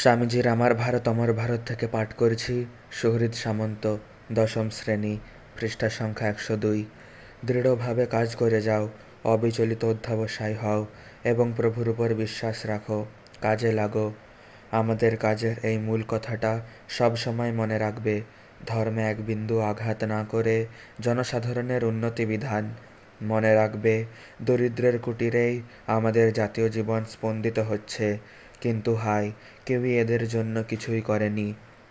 স্বামীজির আমার ভারত অমর ভারত থেকে পাঠ করেছি সুহৃদ সামন্ত দশম শ্রেণী পৃষ্ঠা সংখ্যা একশো দুই দৃঢ়ভাবে কাজ করে যাও অবিচলিত অধ্যাবসায় হও এবং প্রভুর উপর বিশ্বাস রাখো কাজে লাগো আমাদের কাজের এই মূল কথাটা সব সময় মনে রাখবে ধর্মে এক বিন্দু আঘাত না করে জনসাধারণের উন্নতি বিধান মনে রাখবে দরিদ্রের কুটিরেই আমাদের জাতীয় জীবন স্পন্দিত হচ্ছে কিন্তু হায় কেউই এদের জন্য কিছুই করেনি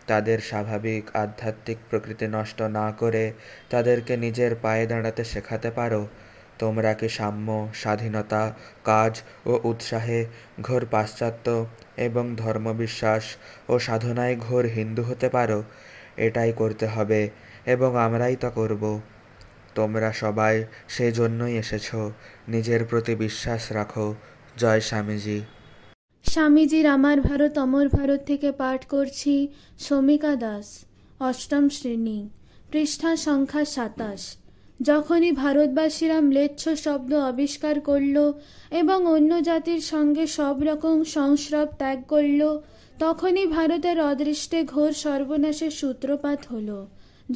তাদের স্বাভাবিক আধ্যাত্মিক প্রকৃতি নষ্ট না করে তাদেরকে নিজের পায়ে দাঁড়াতে শেখাতে পারো তোমরা কি সাম্য স্বাধীনতা কাজ ও উৎসাহে ঘোর পাশ্চাত্য এবং ধর্মবিশ্বাস ও সাধনায় ঘোর হিন্দু হতে পারো এটাই করতে হবে এবং আমরাই তা করব তোমরা সবাই সেজন্যই এসেছ নিজের প্রতি বিশ্বাস রাখো জয় স্বামীজি স্বামীজির আমার ভারত অমর ভারত থেকে পাঠ করছি শমিকা দাস অষ্টম শ্রেণী পৃষ্ঠা সংখ্যা সাতাশ যখনই ভারতবাসীরা ম্লেচ্ছ শব্দ আবিষ্কার করল এবং অন্য জাতির সঙ্গে সব রকম সংস্রব ত্যাগ করল তখনই ভারতের অদৃষ্টে ঘোর সর্বনাশের সূত্রপাত হল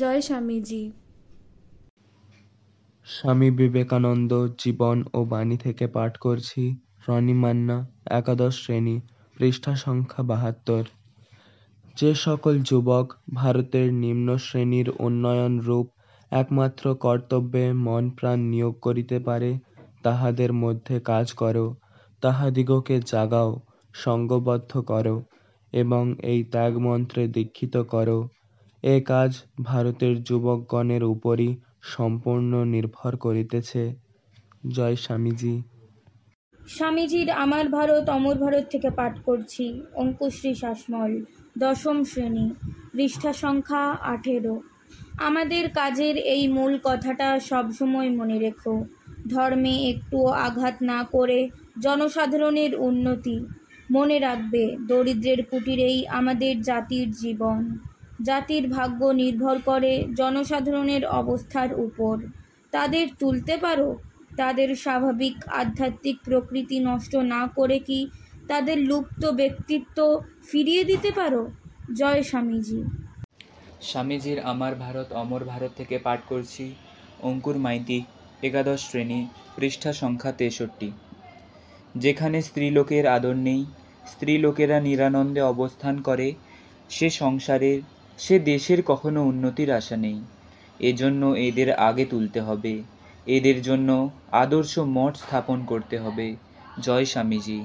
জয় স্বামীজি স্বামী বিবেকানন্দ জীবন ও বাণী থেকে পাঠ করছি রনি মান্না একাদশ শ্রেণী পৃষ্ঠা সংখ্যা বাহাত্তর যে সকল যুবক ভারতের নিম্ন শ্রেণীর উন্নয়ন রূপ একমাত্র কর্তব্যে মন প্রাণ নিয়োগ করিতে পারে তাহাদের মধ্যে কাজ করো তাহাদিগকে জাগাও সঙ্গবদ্ধ করো এবং এই ত্যাগমন্ত্রে দীক্ষিত করো এ কাজ ভারতের যুবকগণের উপরই সম্পূর্ণ নির্ভর করিতেছে জয় স্বামীজি স্বামীজির আমার ভারত অমর ভারত থেকে পাঠ করছি অঙ্কুশ্রী শাসমল দশম শ্রেণী পৃষ্ঠা সংখ্যা আঠেরো আমাদের কাজের এই মূল কথাটা সবসময় মনে রেখো ধর্মে একটুও আঘাত না করে জনসাধারণের উন্নতি মনে রাখবে দরিদ্রের কুটিরেই আমাদের জাতির জীবন জাতির ভাগ্য নির্ভর করে জনসাধারণের অবস্থার উপর তাদের তুলতে পারো তাদের স্বাভাবিক আধ্যাত্মিক প্রকৃতি নষ্ট না করে কি তাদের লুপ্ত ব্যক্তিত্ব ফিরিয়ে দিতে পারো জয় স্বামীজি স্বামীজির আমার ভারত অমর ভারত থেকে পাঠ করছি অঙ্কুর মাইতি একাদশ শ্রেণী পৃষ্ঠা সংখ্যা তেষট্টি যেখানে স্ত্রীলোকের আদর নেই স্ত্রীলোকেরা নিরানন্দে অবস্থান করে সে সংসারের সে দেশের কখনো উন্নতির আশা নেই এজন্য এদের আগে তুলতে হবে এদের জন্য আদর্শ মঠ স্থাপন করতে হবে জয় স্বামীজি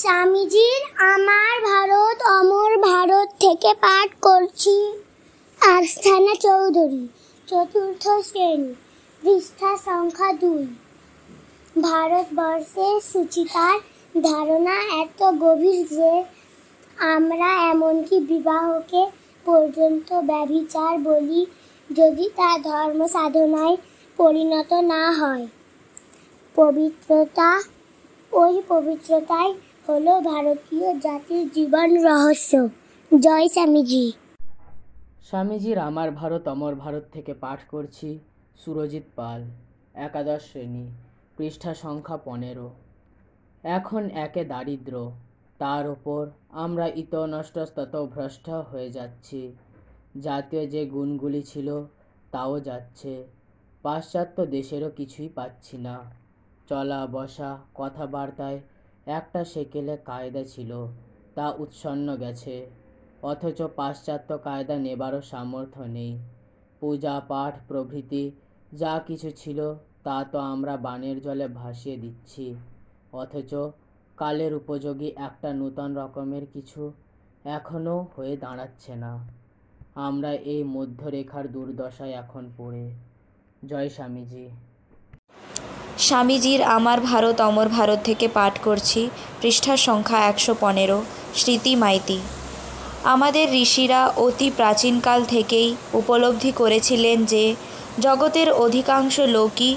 স্বামীজির আমার ভারত অমর ভারত থেকে পাঠ করছি আস্থানা চৌধুরী চতুর্থ শ্রেণী পৃষ্ঠা সংখ্যা দুই ভারতবর্ষের সুচিতার ধারণা এত গভীর যে আমরা এমনকি বিবাহকে পর্যন্ত ব্যবিচার বলি যদি তা ধর্ম সাধনায় পরিণত না হয় পবিত্রতা ওই পবিত্রতাই হল ভারতীয় জাতির জীবন রহস্য জয় স্বামীজি স্বামীজির আমার ভারত অমর ভারত থেকে পাঠ করছি সুরজিৎ পাল একাদশ শ্রেণী পৃষ্ঠা সংখ্যা পনেরো এখন একে দারিদ্র তার ওপর আমরা ইত তত ভ্রষ্ট হয়ে যাচ্ছি জাতীয় যে গুণগুলি ছিল তাও যাচ্ছে পাশ্চাত্য দেশেরও কিছুই পাচ্ছি না চলা বসা কথাবার্তায় একটা সেকেলে কায়দা ছিল তা উৎসন্ন গেছে অথচ পাশ্চাত্য কায়দা নেবারও সামর্থ্য নেই পূজা পাঠ প্রভৃতি যা কিছু ছিল তা তো আমরা বানের জলে ভাসিয়ে দিচ্ছি অথচ কালের উপযোগী একটা নূতন রকমের কিছু এখনও হয়ে দাঁড়াচ্ছে না আমরা এই মধ্যরেখার দুর্দশায় এখন পড়ে জয় স্বামীজি স্বামীজির আমার ভারত অমর ভারত থেকে পাঠ করছি পৃষ্ঠার সংখ্যা একশো পনেরো স্মৃতি মাইতি আমাদের ঋষিরা অতি প্রাচীনকাল থেকেই উপলব্ধি করেছিলেন যে জগতের অধিকাংশ লোকই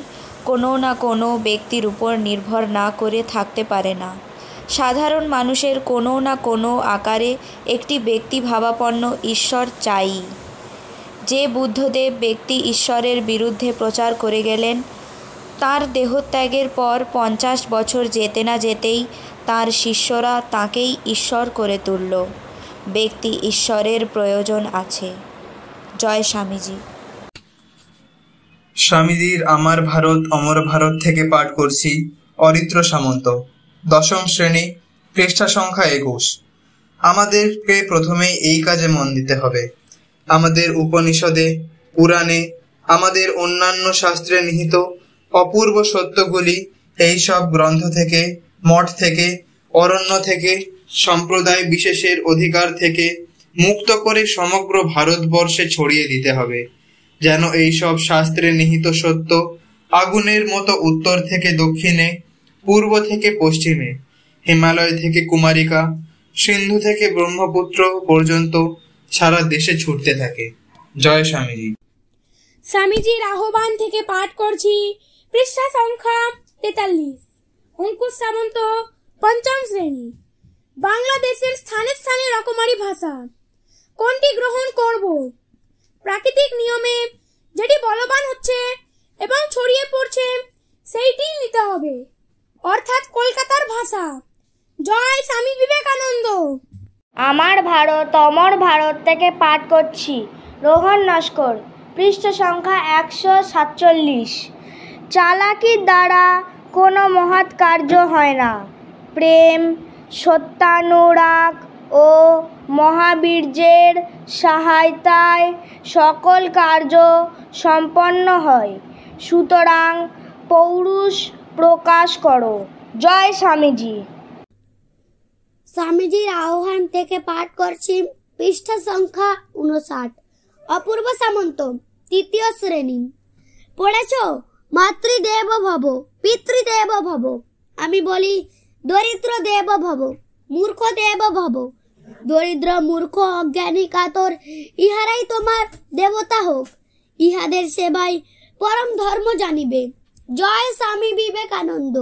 কোনো না কোনো ব্যক্তির উপর নির্ভর না করে থাকতে পারে না সাধারণ মানুষের কোনো না কোনো আকারে একটি ব্যক্তিভাবাপন্ন ঈশ্বর চাই যে বুদ্ধদেব ব্যক্তি ঈশ্বরের বিরুদ্ধে প্রচার করে গেলেন তার দেহত্যাগের পর পঞ্চাশ বছর যেতে না যেতেই তার শিষ্যরা তাকেই ঈশ্বর করে তুলল ব্যক্তি ঈশ্বরের প্রয়োজন আছে জয় স্বামীজি স্বামীজির আমার ভারত অমর ভারত থেকে পাঠ করছি অরিত্র সামন্ত দশম শ্রেণী পৃষ্ঠা সংখ্যা একুশ আমাদেরকে প্রথমে এই কাজে মন দিতে হবে আমাদের উপনিষদে পুরাণে আমাদের অন্যান্য শাস্ত্রে নিহিত অপূর্ব সত্যগুলি এই সব গ্রন্থ থেকে মঠ থেকে অরণ্য থেকে সম্প্রদায় বিশেষের অধিকার থেকে মুক্ত করে সমগ্র ভারতবর্ষে ছড়িয়ে দিতে হবে যেন এই সব শাস্ত্রে নিহিত সত্য আগুনের মতো উত্তর থেকে দক্ষিণে পূর্ব থেকে পশ্চিমে হিমালয় থেকে কুমারিকা সিন্ধু থেকে ব্রহ্মপুত্র পর্যন্ত সারা দেশে ছুটতে থাকে জয় স্বামীজি স্বামীজির আহ্বান থেকে পাঠ করছি পৃষ্ঠা সংখ্যা তেতাল্লিশ অঙ্কুশ সামন্ত পঞ্চম শ্রেণী বাংলাদেশের স্থানে স্থানে রকমারি ভাষা কোনটি গ্রহণ করব প্রাকৃতিক নিয়মে যেটি বলবান হচ্ছে এবং ছড়িয়ে পড়ছে সেইটি নিতে হবে অর্থাৎ কলকাতার ভাষা জয় স্বামী বিবেকানন্দ আমার ভারত অমর ভারত থেকে পাঠ করছি রোহন নস্কর পৃষ্ঠ সংখ্যা একশো সাতচল্লিশ চালাকির দ্বারা কোনো মহৎ কার্য হয় না প্রেম সত্যানুরাগ ও মহাবীর্যের সহায়তায় সকল কার্য সম্পন্ন হয় সুতরাং পৌরুষ প্রকাশ করো জয় স্বামীজি স্বামীজির আহ্বান থেকে পাঠ করছি পৃষ্ঠা সংখ্যা উনষাট অপূর্ব সামন্ত তৃতীয় শ্রেণী পড়েছ মাতৃদেব ভব পিতৃদেব ভব আমি বলি দরিদ্র দেব ভব মূর্খ দেব ভব দরিদ্র মূর্খ অজ্ঞানী কাতর ইহারাই তোমার দেবতা হোক ইহাদের সেবাই পরম ধর্ম জানিবে জয় স্বামী বিবেকানন্দ